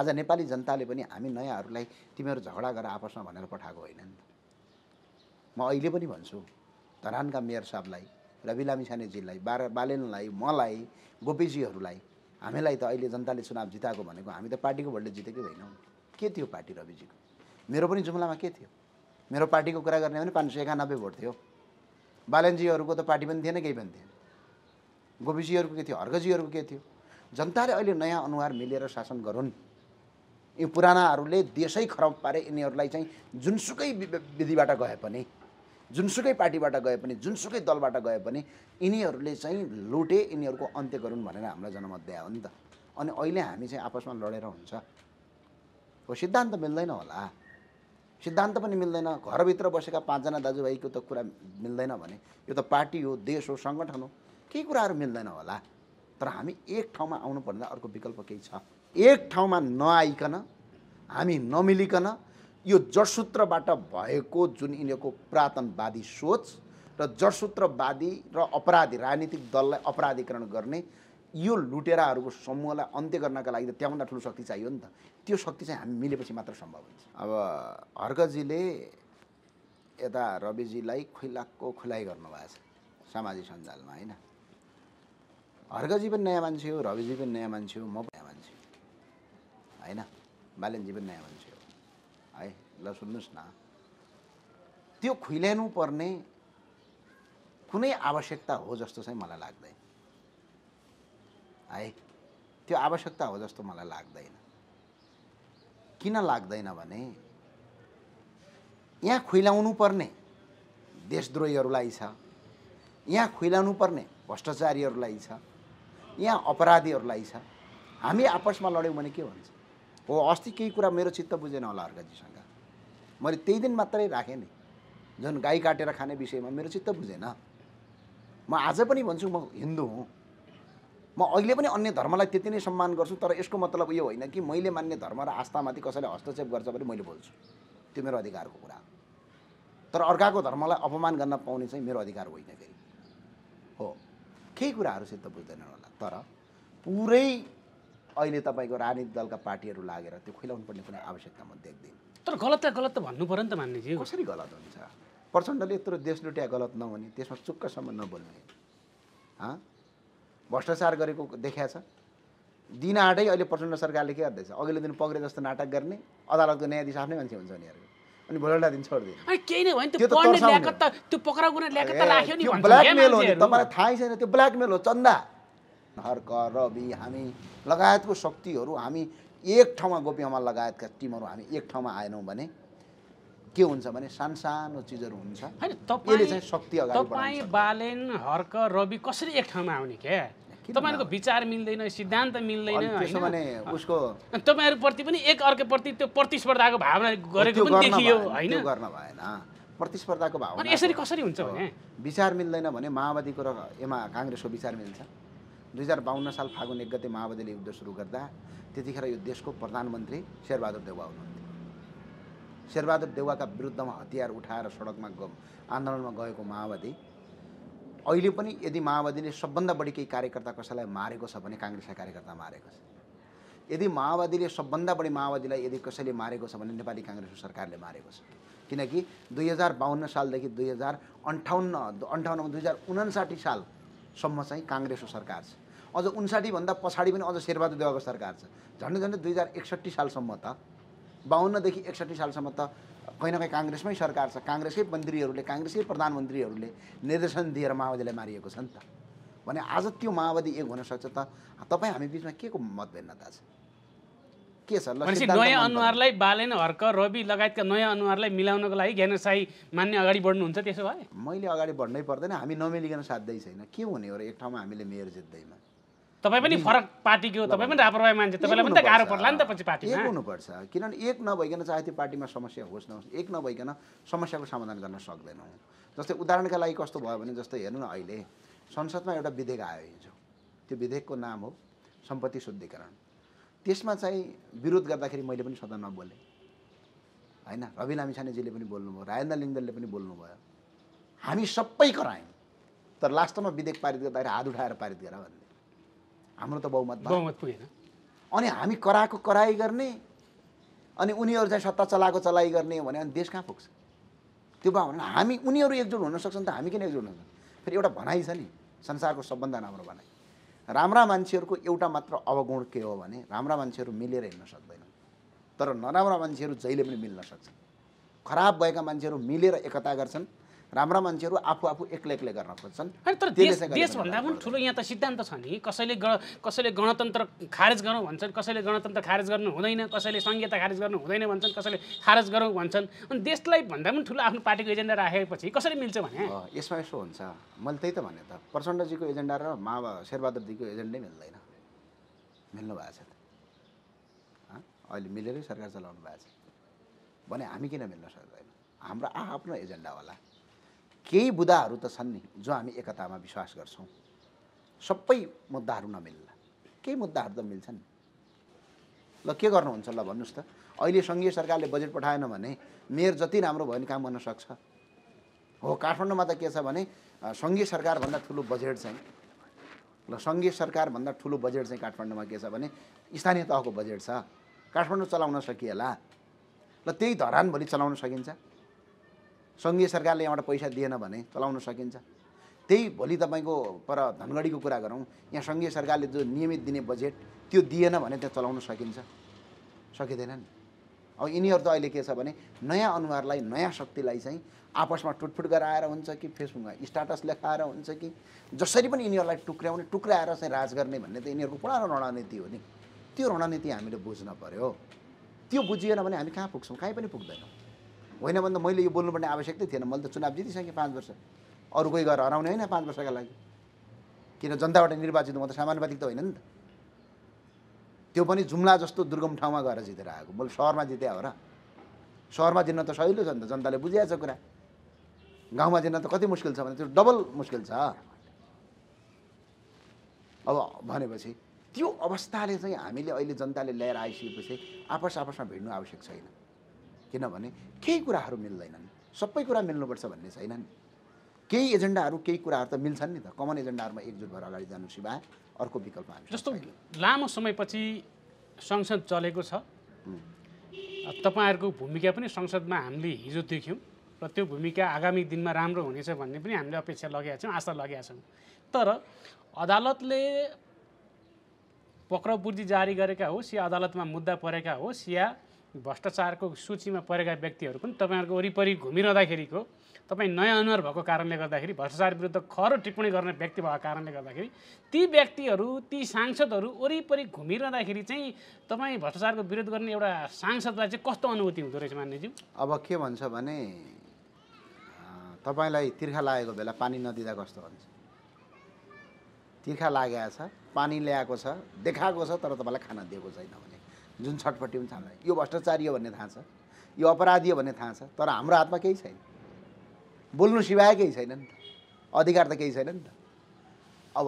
आज नेपाली जनताले पनि हामी नयाँहरूलाई तिमीहरू झगडा गर आपसमा भनेर पठाएको होइन नि त म अहिले पनि भन्छु धरानका मेयर साहबलाई रवि लामिछानेजीलाई बार बालेनलाई मलाई गोपीजीहरूलाई हामीलाई त अहिले जनताले चुनाव जिताएको भनेको हामी त पार्टीको भोटले जितेकै होइनौँ के थियो पार्टी रविजीको मेरो पनि जुम्लामा के थियो मेरो पार्टीको कुरा गर्ने भने पाँच सय एकानब्बे भोट थियो बालेनजीहरूको त पार्टी पनि थिएन केही पनि थिएन गोपीजीहरूको के थियो हर्कजीहरूको के थियो जनताले अहिले नयाँ अनुहार मिलेर शासन गरून् यो पुरानाहरूले देशै खराब पारे यिनीहरूलाई चाहिँ जुनसुकै विधिबाट गए पनि जुनसुकै पार्टीबाट गए पनि जुनसुकै दलबाट गए पनि यिनीहरूले चाहिँ लुटे यिनीहरूको अन्त्य गरून् भनेर हामीलाई जनमत दियो नि त अनि अहिले हामी चाहिँ आपसमा लडेर हुन्छ हो सिद्धान्त मिल्दैन होला सिद्धान्त पनि मिल्दैन घरभित्र बसेका पाँचजना दाजुभाइको त कुरा मिल्दैन भने यो त पार्टी हो देश हो सङ्गठन हो केही कुराहरू मिल्दैन होला तर हामी एक ठाउँमा आउनुपर्दा अर्को विकल्प केही छ एक ठाउँमा नआइकन हामी नमिलिकन यो जडसूत्रबाट भएको जुन यिनीहरूको पुरातनवादी सोच र जडसूत्रवादी र अपराधी राजनीतिक दललाई अपराधीकरण गर्ने यो लुटेराहरूको समूहलाई अन्त्य गर्नका लागि त त्यहाँभन्दा ठुलो शक्ति चाहियो नि त त्यो शक्ति चाहिँ हामी मिलेपछि मात्र सम्भव हुन्छ अब हर्कजीले यता रविजीलाई खुलाको खुलाइ गर्नुभएको छ सामाजिक सञ्जालमा होइन हर्कजी पनि नयाँ मान्छे हो रविजी पनि नयाँ मान्छे हो म होइन बाल्य पनि नयाँ मान्छे हो है ल सुन्नुहोस् न त्यो खुइल्याउनु पर्ने कुनै आवश्यकता हो जस्तो चाहिँ मलाई लाग्दैन है त्यो आवश्यकता हो जस्तो मलाई लाग्दैन किन लाग्दैन भने यहाँ खुइलाउनु पर्ने देशद्रोहीहरूलाई छ यहाँ खुइलाउनु पर्ने भ्रष्टाचारीहरूलाई छ यहाँ अपराधीहरूलाई छ हामी आपसमा लड्यौँ भने के भन्छ हो अस्ति केही कुरा मेरो चित्त बुझेन होला अर्घाजीसँग मैले त्यही दिन मात्रै राखेँ नि झन् गाई काटेर खाने विषयमा मेरो चित्त बुझेन म आज पनि भन्छु म हिन्दू हुँ म अहिले पनि अन्य धर्मलाई त्यति नै सम्मान गर्छु तर यसको मतलब यो होइन कि मैले मान्ने धर्म र आस्थामाथि कसैले हस्तक्षेप गर्छ भने मैले बोल्छु त्यो मेरो अधिकारको कुरा हो तर अर्काको धर्मलाई अपमान गर्न पाउने चाहिँ मेरो अधिकार होइन फेरि हो केही कुराहरू चित्त बुझ्दैन होला तर पुरै अहिले तपाईँको राजनीतिक दलका पार्टीहरू लागेर त्यो खुलाउनु पर्ने कुनै आवश्यकता म देख्दिनँ तर गलत त गलत त भन्नु पऱ्यो नि त मान्ने मान्नेजी कसरी गलत हुन्छ प्रचण्डले यत्रो देश लुट्या गलत नहुने त्यसमा चुक्कसम्म नबोल्ने भ्रष्टाचार गरेको देखिया छ आँटै अहिले प्रचण्ड सरकारले के गर्दैछ अघिल्लो दिन पक्रे जस्तो नाटक गर्ने अदालतको न्यायाधीश आफ्नै मान्छे हुन्छ उनीहरू अनि भोलिटा दिन छोडिदियो केही नै नि तपाईँलाई थाहै छैन त्यो ब्ल्याकमेल हो चन्दा हर्क रवि हामी लगायतको शक्तिहरू हामी एक ठाउँमा गोपीमा लगायतका टिमहरू हामी एक ठाउँमा आएनौँ भने के हुन्छ भने सानो सानो चिजहरू हुन्छ शक्ति अगाडि तपाईँ बालेन हर्क रवि कसरी एक ठाउँमा आउने क्या तपाईँहरूको विचार मिल्दैन सिद्धान्त मिल्दैन भने उसको तपाईँहरूप्रति पनि एक अर्कोप्रति त्यो प्रतिस्पर्धाको भावना गरेको पनि देखियो होइन गर्न भएन प्रतिस्पर्धाको भावना यसरी कसरी हुन्छ भने विचार मिल्दैन भने माओवादीको र एमा काङ्ग्रेसको विचार मिल्छ दुई हजार बाहन्न साल फागुन एक गते माओवादीले युद्ध सुरु गर्दा त्यतिखेर यो देशको प्रधानमन्त्री शेरबहादुर देउवा हुनुहुन्थ्यो शेरबहादुर देउवाका विरुद्धमा हतियार उठाएर सडकमा ग आन्दोलनमा गएको माओवादी अहिले पनि यदि माओवादीले सबभन्दा बढी केही कार्यकर्ता कसैलाई मारेको छ भने काङ्ग्रेसका कार्यकर्ता मारेको छ यदि माओवादीले सबभन्दा बढी माओवादीलाई यदि कसैले मारेको छ भने नेपाली काङ्ग्रेसको सरकारले मारेको छ किनकि दुई हजार बाहन्न सालदेखि दुई हजार अन्ठाउन्न अन्ठाउन्न दुई हजार उनासाठी सालसम्म चाहिँ काङ्ग्रेसको सरकार छ अझ उन्साठीभन्दा पछाडि पनि अझ शेरबहादुर देवाको सरकार छ झन्डै झन्डै दुई हजार एकसट्ठी सालसम्म त बाहन्नदेखि एकसट्ठी सालसम्म त कहीँ न कहीँ काङ्ग्रेसमै सरकार छ काङ्ग्रेसकै मन्त्रीहरूले काङ्ग्रेसकै प्रधानमन्त्रीहरूले निर्देशन दिएर माओवादीलाई मारिएको छ नि त भने आज त्यो माओवादी एक हुनसक्छ त तपाईँ हामी बिचमा के को मतभिन्नता छ के छ नयाँ अनुहारलाई बालेन हर्क रवि लगायतका नयाँ अनुहारलाई मिलाउनको लागि ज्ञानसाई मान्ने अगाडि बढ्नुहुन्छ त्यसो भए मैले अगाडि बढ्नै पर्दैन हामी नमिलिकन साध्यै छैन के हुने हो र एक ठाउँमा हामीले मेयर जित्दैमा तपाईँ पनि फरक पार्टीको तपाईँ पनि लापरवाही मान्छे तपाईँलाई पनि त गाह्रो पर्ला नि त पछि पार्टीमा एक हुनुपर्छ किनभने एक नभइकन चाहे त्यो पार्टीमा समस्या होस् नहोस् एक नभइकन समस्याको समाधान गर्न सक्दैनौँ जस्तै उदाहरणका लागि कस्तो भयो भने जस्तै हेर्नु न अहिले संसदमा एउटा विधेयक आयो हिजो त्यो विधेयकको नाम हो सम्पत्ति शुद्धिकरण त्यसमा चाहिँ विरोध गर्दाखेरि मैले पनि सदनमा नबोलेँ होइन रवि लामिछानेजीले पनि बोल्नुभयो राजेन्द्र लिङ्गलले पनि बोल्नुभयो हामी सबै करायौँ तर लास्टमा विधेयक पारित गर्दाखेरि हात उठाएर पारित गर हाम्रो त बहुमत बहुमत पुगेन अनि हामी कराएको कराई गर्ने अनि उनीहरू चाहिँ सत्ता चलाएको चलाइ गर्ने भने अनि देश कहाँ पुग्छ त्यो भयो भने हामी उनीहरू एकजुट हुन सक्छन् त हामी किन एकजुट हुन्छ फेरि एउटा भनाइ छ नि संसारको सबभन्दा राम्रो भनाइ राम्रा मान्छेहरूको एउटा मात्र अवगुण के हो भने राम्रा मान्छेहरू मिलेर हिँड्न सक्दैनन् तर नराम्रा मान्छेहरू जहिले पनि मिल्न सक्छन् खराब भएका मान्छेहरू मिलेर एकता गर्छन् राम्रा मान्छेहरू आफू आफू एक्लै एक्लै गर्न खोज्छन् तर देशभन्दा पनि ठुलो यहाँ त सिद्धान्त छ नि कसैले कसैले गणतन्त्र खारेज गरौँ भन्छन् कसैले गणतन्त्र खारेज गर्नु हुँदैन कसैले संहिता खारेज गर्नु हुँदैन भन्छन् कसैले खारेज गरौँ भन्छन् अनि देशलाई भन्दा पनि ठुलो आफ्नो पार्टीको एजेन्डा राखेपछि कसरी मिल्छ भने यसमा यसो हुन्छ मैले त्यही त भने त प्रचण्डजीको एजेन्डा र मा शेरबहादुरजीको एजेन्डै मिल्दैन मिल्नु भएको छ अहिले मिलेरै सरकार चलाउनु भएको छ भने हामी किन मिल्न सक्दैन हाम्रो आआफ्नो एजेन्डा होला केही बुदाहरू त छन् नि जो हामी एकतामा विश्वास गर्छौँ सबै मुद्दाहरू नमिल्ला केही मुद्दाहरू त मिल्छन् ल के गर्नुहुन्छ ल भन्नुहोस् त अहिले सङ्घीय सरकारले बजेट पठाएन भने मेयर जति राम्रो भयो भने काम गर्न सक्छ हो काठमाडौँमा त के छ भने सङ्घीय सरकारभन्दा ठुलो बजेट चाहिँ ल सङ्घीय सरकारभन्दा ठुलो बजेट चाहिँ काठमाडौँमा के छ भने स्थानीय तहको बजेट छ काठमाडौँ चलाउन सकिएला ल त्यही धरानभरि चलाउन सकिन्छ सङ्घीय सरकारले यहाँबाट पैसा दिएन भने चलाउन सकिन्छ त्यही भोलि तपाईँको पर धनगढीको कुरा गरौँ यहाँ सङ्घीय सरकारले जो नियमित दिने बजेट त्यो दिएन भने त्यहाँ चलाउन सकिन्छ सकिँदैन नि अब यिनीहरू त अहिले के छ भने नयाँ अनुहारलाई नयाँ शक्तिलाई चाहिँ आपसमा टुटफुट गराएर हुन्छ कि फेसबुकमा स्टाटस लेखाएर हुन्छ कि जसरी पनि यिनीहरूलाई टुक्र्याउने टुक्राएर चाहिँ राज गर्ने भन्ने त यिनीहरूको पुरानो रणनीति हो नि त्यो रणनीति हामीले बुझ्न पऱ्यो त्यो बुझिएन भने हामी कहाँ पुग्छौँ कहीँ पनि पुग्दैनौँ होइन भन्दा मैले यो बोल्नुपर्ने आवश्यकता थिएन मैले त चुनाव जितिसकेँ पाँच वर्ष अरू कोही गएर हराउने होइन पाँच वर्षका लागि किन जनताबाट निर्वाचित म त सामान्यवादी त होइन नि त त्यो पनि जुम्ला जस्तो दुर्गम ठाउँमा गएर जितेर आएको मैले सहरमा जिते हो र सहरमा जित्न त सजिलो छ नि त जनताले बुझिहाल्छ कुरा गाउँमा जिन्न त कति मुस्किल छ भने त्यो डबल मुस्किल छ अब भनेपछि त्यो अवस्थाले चाहिँ हामीले अहिले जनताले ल्याएर आइसकेपछि आपस आपसमा भिड्नु आवश्यक छैन किनभने केही कुराहरू मिल्दैनन् सबै कुरा मिल्नुपर्छ भन्ने छैनन् केही एजेन्डाहरू केही कुराहरू त मिल्छन् नि त कमन एजेन्डाहरूमा एकजुट भएर अगाडि जानु सिवा अर्को विकल्प हामी जस्तो लामो समयपछि संसद चलेको छ तपाईँहरूको भूमिका पनि संसदमा हामीले हिजो देख्यौँ र त्यो भूमिका आगामी दिनमा राम्रो हुनेछ भन्ने पनि हामीले अपेक्षा लगाएका छौँ आशा लगाएका छौँ तर अदालतले पक्राउ पूर्जी जारी गरेका होस् या अदालतमा मुद्दा परेका होस् या भ्रष्टाचारको सूचीमा परेका व्यक्तिहरू पनि तपाईँहरूको वरिपरि घुमिरहँदाखेरिको तपाईँ नयाँ अनुहार भएको कारणले गर्दाखेरि भ्रष्टाचार विरुद्ध खर टिप्पणी गर्ने व्यक्ति भएको कारणले गर्दाखेरि ती व्यक्तिहरू ती सांसदहरू वरिपरि घुमिरहँदाखेरि चाहिँ तपाईँ भ्रष्टाचारको विरोध गर्ने एउटा सांसदलाई चाहिँ कस्तो अनुभूति हुँदो रहेछ मान्यज्यू अब के भन्छ भने तपाईँलाई तिर्खा लागेको बेला पानी नदिँदा कस्तो भन्छ तिर्खा लागेको छ पानी ल्याएको छ देखाएको छ तर तपाईँलाई खाना दिएको छैन भने जुन छटपट्टि पनि हामीलाई यो भ्रष्टाचारी भन्ने थाहा छ यो अपराधी हो भन्ने थाहा छ तर हाम्रो हातमा केही छैन बोल्नु सिवाय केही छैन नि त अधिकार त केही छैन नि त अब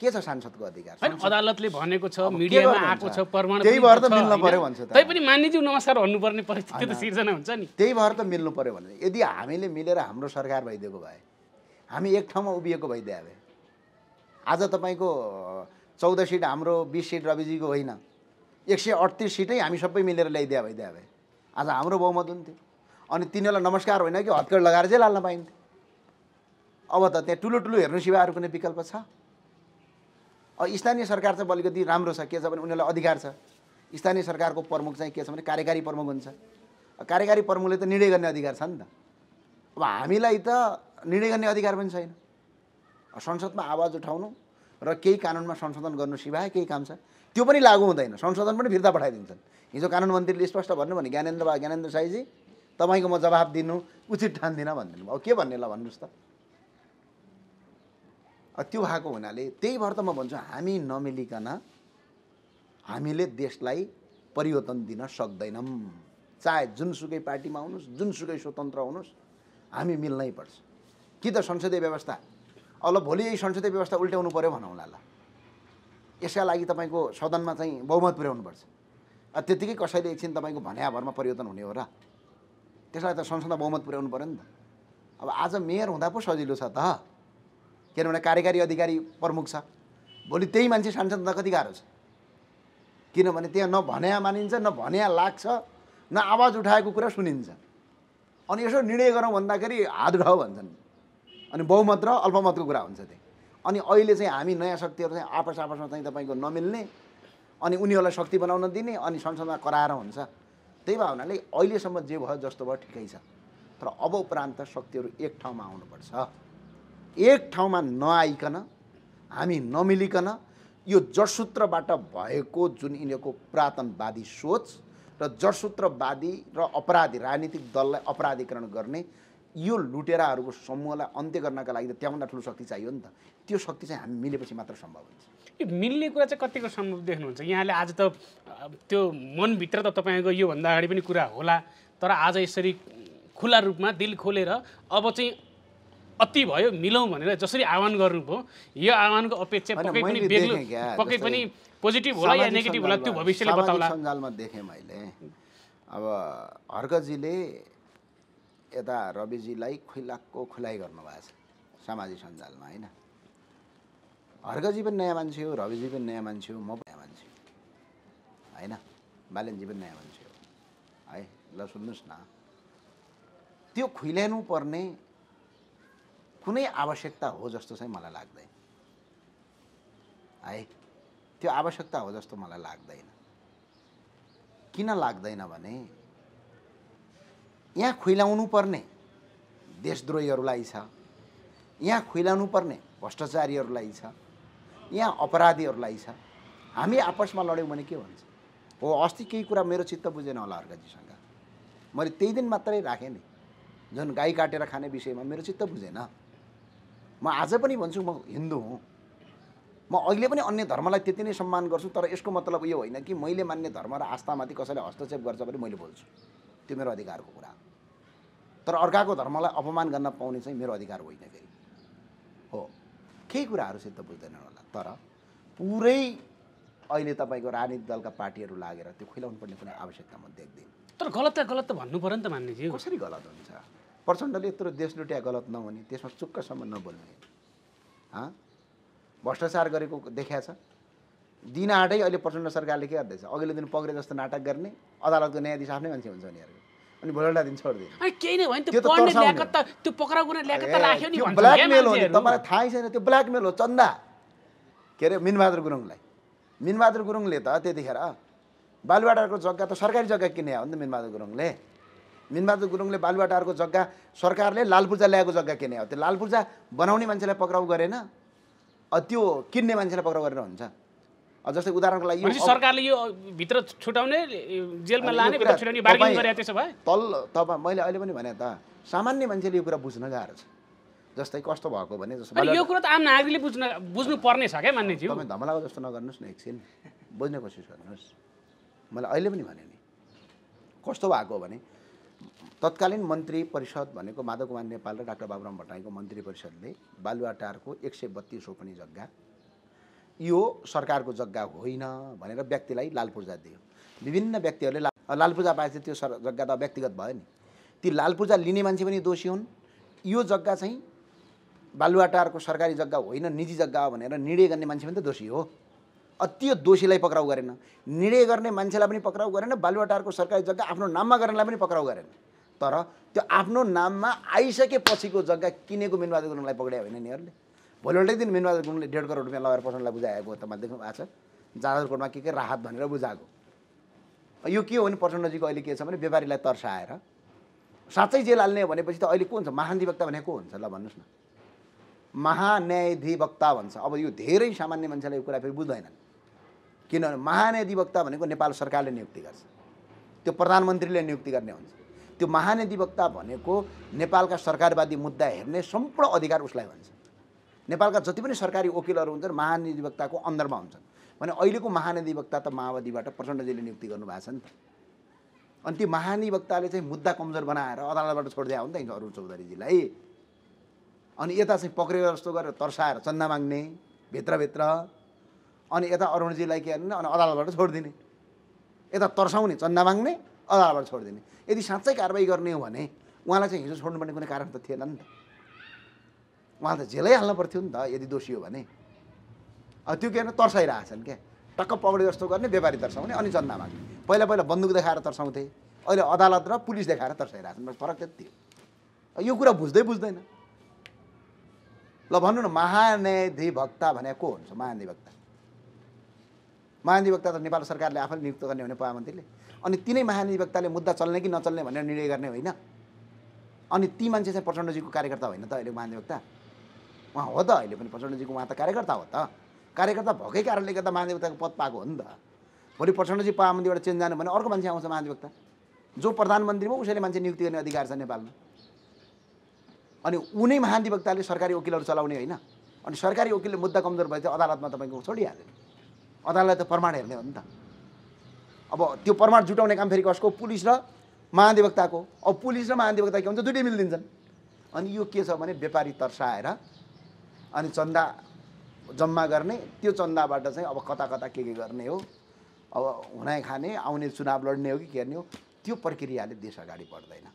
के छ सांसदको अधिकार अदालतले भनेको छ मिडियामा आएको छ त्यही भएर त मिल्नु पर्यो भन्छ तै पनि नमस्कार भन्नुपर्ने परिस्थिति त सिर्जना हुन्छ नि त्यही भएर त मिल्नु पऱ्यो भने यदि हामीले मिलेर हाम्रो सरकार भइदिएको भए हामी एक ठाउँमा उभिएको भइदिए भए आज तपाईँको चौध सिट हाम्रो बिस सिट रविजीको होइन एक सय अडतिस सिटै हामी सबै मिलेर ल्याइदिए भइदिए भए आज हाम्रो बहुमत हुन्थ्यो अनि तिनीहरूलाई नमस्कार होइन कि हत्केर लगाएर चाहिँ लाल्न पाइन्थ्यो अब त त्यहाँ ठुलो ठुलो हेर्नु सिवा कुनै विकल्प छ स्थानीय सरकार चाहिँ अलिकति राम्रो छ के छ भने उनीहरूलाई अधिकार छ स्थानीय सरकारको प्रमुख चाहिँ के छ भने कार्यकारी प्रमुख हुन्छ कार्यकारी प्रमुखले त निर्णय गर्ने अधिकार छ नि त अब हामीलाई त निर्णय गर्ने अधिकार पनि छैन संसदमा आवाज उठाउनु र केही कानुनमा संशोधन गर्नु सिवाय केही काम छ त्यो पनि लागु हुँदैन संशोधन पनि फिर्ता पठाइदिन्छन् हिजो कानुन मन्त्रीले स्पष्ट भन्नु भने ज्ञानेन्द्र बा ज्ञानेन्द्र साईजी तपाईँको म जवाब दिनु उचित ठान्दिनँ भनिदिनु अब के भन्ने ल भन्नुहोस् त त्यो भएको हुनाले त्यही भएर त म भन्छु हामी नमिलिकन हामीले देशलाई परिवर्तन दिन सक्दैनौँ चाहे जुनसुकै पार्टीमा हुनुहोस् जुनसुकै स्वतन्त्र हुनुहोस् हामी मिल्नै पर्छ कि त संसदीय व्यवस्था अब भोलि यही संसदीय व्यवस्था उल्ट्याउनु पऱ्यो भनौँला ल यसका लागि तपाईँको सदनमा चाहिँ बहुमत पुर्याउनुपर्छ त्यतिकै कसैले एकछिन तपाईँको भन्याभरमा परिवर्तन हुने हो र त्यसलाई त संसदमा बहुमत पुर्याउनु पऱ्यो नि त अब आज मेयर हुँदा पो सजिलो छ त किनभने कार्यकारी अधिकारी प्रमुख छ भोलि त्यही मान्छे सांसद त कति गाह्रो छ किनभने त्यहाँ न भन्या मानिन्छ न भन्या लाग्छ न आवाज उठाएको कुरा सुनिन्छ अनि यसो निर्णय गरौँ भन्दाखेरि हात उठाऊ भन्छन् अनि बहुमत र अल्पमतको कुरा हुन्छ त्यहाँ अनि अहिले चाहिँ हामी नयाँ शक्तिहरू चाहिँ आपस आपसमा चाहिँ तपाईँको नमिल्ने अनि उनीहरूलाई शक्ति बनाउन दिने अनि संसदमा कराएर हुन्छ त्यही भए हुनाले अहिलेसम्म जे भयो जस्तो भयो ठिकै छ तर अब उपरान्त शक्तिहरू एक ठाउँमा आउनुपर्छ एक ठाउँमा नआइकन हामी नमिलिकन यो जडसूत्रबाट भएको जुन यिनीहरूको पुरातनवादी सोच र जडसूत्रवादी र अपराधी राजनीतिक दललाई अपराधीकरण गर्ने यो लुटेराहरूको समूहलाई अन्त्य गर्नका लागि त त्यहाँभन्दा ठुलो शक्ति चाहियो नि त त्यो शक्ति चाहिँ हामी मिलेपछि मात्र सम्भव हुन्छ यो मिल्ने कुरा चाहिँ कतिको सम्भव देख्नुहुन्छ यहाँले आज त त्यो मनभित्र त तपाईँको योभन्दा अगाडि पनि कुरा होला तर आज यसरी खुला रूपमा दिल खोलेर अब चाहिँ अति भयो मिलौँ भनेर जसरी आह्वान गर्नुभयो यो आह्वानको अपेक्षा पक्कै पनि बेग्लो पक्कै पनि पोजिटिभ होला या नेगेटिभ होला त्यो भविष्यले बताउला सञ्जालमा देखेँ मैले अब हर्कजीले यता रविजीलाई खुइलाको खुलाइ गर्नुभएको छ सामाजिक सञ्जालमा होइन हर्कजी पनि नयाँ मान्छे हो रविजी पनि नयाँ मान्छे हो म पनि नयाँ मान्छे हो होइन बालेनजी पनि नयाँ मान्छे हो है ल सुन्नुहोस् न त्यो खुइल्याउनु पर्ने कुनै आवश्यकता हो जस्तो चाहिँ मलाई लाग्दैन है त्यो आवश्यकता हो जस्तो मलाई लाग्दैन किन लाग्दैन भने यहाँ खुइलाउनु पर्ने देशद्रोहीहरूलाई छ यहाँ खुइलाउनु पर्ने भ्रष्टाचारीहरूलाई छ यहाँ अपराधीहरूलाई छ हामी आपसमा लड्यौँ भने के भन्छ हो अस्ति केही कुरा मेरो चित्त बुझेन होला हर्काजीसँग मैले त्यही दिन मात्रै राखेँ नि झन् गाई काटेर खाने विषयमा मेरो चित्त बुझेन म आज पनि भन्छु म हिन्दू हुँ म अहिले पनि अन्य धर्मलाई त्यति नै सम्मान गर्छु तर यसको मतलब यो होइन कि मैले मान्ने धर्म र आस्थामाथि कसैले हस्तक्षेप गर्छ भने मैले बोल्छु त्यो मेरो अधिकारको कुरा हो तर अर्काको धर्मलाई अपमान गर्न पाउने चाहिँ मेरो अधिकार होइन फेरि हो केही कुराहरू सिद्ध बुझ्दैन होला तर पुरै अहिले तपाईँको राजनीतिक दलका पार्टीहरू लागेर त्यो खुलाउनु पर्ने कुनै आवश्यकता म देख्दिनँ तर गलत त गलत त भन्नु पऱ्यो नि त मान्नेजी कसरी गलत हुन्छ प्रचण्डले यत्रो देश लुट्या गलत नहुने त्यसमा चुक्कसम्म नबोल्ने भ्रष्टाचार गरेको देखाएको छ दिन आँटै अहिले प्रचण्ड सरकारले के गर्दैछ अघिल्लो दिन पक्रे जस्तो नाटक गर्ने अदालतको न्यायाधीश आफ्नै मान्छे हुन्छ उनीहरूको अनि भोलिटा दिन छोडिदिन्छ ब्ल्याकमेल हो नि तपाईँलाई थाहै छैन त्यो ब्ल्याकमेल हो चन्दा के अरे मिनबहादुर गुरुङलाई मिनबहादुर गुरुङले त त्यतिखेर बालुवाटारको जग्गा त सरकारी जग्गा किने हो नि त मिनबहादुर गुरुङले मिनबहादुर गुरुङले बालुवाटारको जग्गा सरकारले लालपूर्जा ल्याएको जग्गा किने हो त्यो लालपूर्जा बनाउने मान्छेलाई पक्राउ गरेन त्यो किन्ने मान्छेलाई पक्राउ गरेर हुन्छ जस्तै उदाहरणको लागि सरकारले यो भित्र छुटाउने जेलमा लाने भित्र छुटाउने बार्गेनिङ गरे त्यसो भए तल तपाईँ मैले अहिले पनि भने त सामान्य मान्छेले यो कुरा बुझ्न गाह्रो छ जस्तै कस्तो भएको भने जस्तो यो कुरा त आम नागरिकले बुझ्न बुझ्नु पर्ने छ क्या मान्ने थियो तपाईँ धमलाको जस्तो नगर्नुहोस् न एकछिन बुझ्ने कोसिस गर्नुहोस् मैले अहिले पनि भने नि कस्तो भएको भने तत्कालीन मन्त्री परिषद भनेको माधव कुमार नेपाल र डाक्टर बाबुराम भट्टराईको मन्त्री परिषदले बालुवाटारको एक सय बत्तिस रोपनी जग्गा यो सरकारको जग्गा होइन भनेर व्यक्तिलाई लाल पूर्जा दियो विभिन्न व्यक्तिहरूले लाल पूर्जा पाएपछि त्यो सर जग्गा त व्यक्तिगत भयो नि ती लाल पूर्जा लिने मान्छे पनि दोषी हुन् यो जग्गा चाहिँ बालुवाटारको सरकारी जग्गा होइन निजी जग्गा हो भनेर निर्णय गर्ने मान्छे पनि त दोषी हो त्यो दोषीलाई पक्राउ गरेन निर्णय गर्ने मान्छेलाई पनि पक्राउ गरेन बालुवाटारको सरकारी जग्गा आफ्नो नाममा गर्नेलाई पनि पक्राउ गरेन तर त्यो आफ्नो नाममा आइसकेपछिको जग्गा किनेको मिनबाजी गर्नलाई पक्रायो होइन यिनीहरूले भोलिपल्टै दिन मिनबहादुर गुरुङले डेढ करोड रुपियाँ लगाएर प्रचण्डलाई बुझाएको त मैले देख्नु भएको छ जाजरकोटमा के के राहत भनेर बुझाएको यो के हो भने प्रचण्डजीको अहिले के छ भने व्यापारीलाई तर्साएर साँच्चै जेल हाल्ने भनेपछि त अहिले को हुन्छ महाधिवक्ता भनेको को हुन्छ ल भन्नुहोस् न महान्यायाधिवक्ता भन्छ अब यो धेरै सामान्य मान्छेलाई यो कुरा फेरि बुझ्दैनन् किनभने महान्यायाधिवक्ता भनेको नेपाल सरकारले नियुक्ति गर्छ त्यो प्रधानमन्त्रीले नियुक्ति गर्ने हुन्छ त्यो महान्याधिवक्ता भनेको नेपालका सरकारवादी मुद्दा हेर्ने सम्पूर्ण अधिकार उसलाई भन्छ नेपालका जति पनि सरकारी वकिलहरू हुन्छन् महाधिवक्ताको अन्दरमा हुन्छन् भने अहिलेको महाधिवक्ता त माओवादीबाट प्रचण्डजीले नियुक्ति गर्नुभएको छ नि त अनि ती महाधिवक्ताले चाहिँ मुद्दा कमजोर बनाएर अदालतबाट छोडिदिया हो नि त अरुण चौधरीजीलाई अनि यता चाहिँ पक्रेर जस्तो गरेर तर्साएर चन्दा माग्ने भित्रभित्र अनि यता अरुणजीलाई के भन्ने अनि अदालतबाट छोडिदिने यता तर्साउने चन्दा माग्ने अदालतबाट छोडिदिने यदि साँच्चै कारवाही गर्ने हो भने उहाँलाई चाहिँ हिजो छोड्नुपर्ने कुनै कारण त थिएन नि त उहाँ त झेलै हाल्नु पर्थ्यो नि त यदि दोषी हो भने अब त्यो के अरे तर्साइरहेछन् क्या टक्क पक्रे जस्तो गर्ने व्यापारी तर्साउने अनि चन्दा माग्ने पहिला पहिला बन्दुक देखाएर तर्साउँथे अहिले अदालत र पुलिस देखाएर तर्साइरहेछन् बस फरक त्यति हो यो कुरा बुझ्दै बुझ्दैन ल भन्नु न महान्यायाधिवक्ता भने को हुन्छ महाधिवक्ता महाधिवक्ता त नेपाल सरकारले आफै नियुक्त गर्ने भने प्रधानमन्त्रीले अनि तिनै महाधिवक्ताले मुद्दा चल्ने कि नचल्ने भनेर निर्णय गर्ने होइन अनि ती मान्छे चाहिँ प्रचण्डजीको कार्यकर्ता होइन त अहिले महाधिवक्ता उहाँ हो त अहिले पनि प्रचण्डजीको उहाँ त कार्यकर्ता हो त कार्यकर्ता भएकै कारणले गर्दा महाधिवक्ताको पद पाएको हो नि त भोलि प्रचण्डजी महामन्त्रीबाट चेन्ज जानु भने अर्को मान्छे आउँछ महाधिवक्ता जो प्रधानमन्त्री उसैले मान्छे नियुक्ति गर्ने अधिकार छ नेपालमा अनि उनै महाधिवक्ताले सरकारी वकिलहरू चलाउने होइन अनि सरकारी वकिलले मुद्दा कमजोर भए चाहिँ अदालतमा तपाईँको छोडिहाल्यो अदालत त प्रमाण हेर्ने हो नि त अब त्यो प्रमाण जुटाउने काम फेरि कसको पुलिस र महाधिवक्ताको अब पुलिस र महाधिवक्ता के हुन्छ दुइटै मिलिदिन्छन् अनि यो के छ भने व्यापारी तर्साएर अनि चन्दा जम्मा गर्ने त्यो चन्दाबाट चाहिँ अब कता कता के के गर्ने हो अब हुनाइ खाने आउने चुनाव लड्ने हो कि के गर्ने हो त्यो प्रक्रियाले देश अगाडि बढ्दैन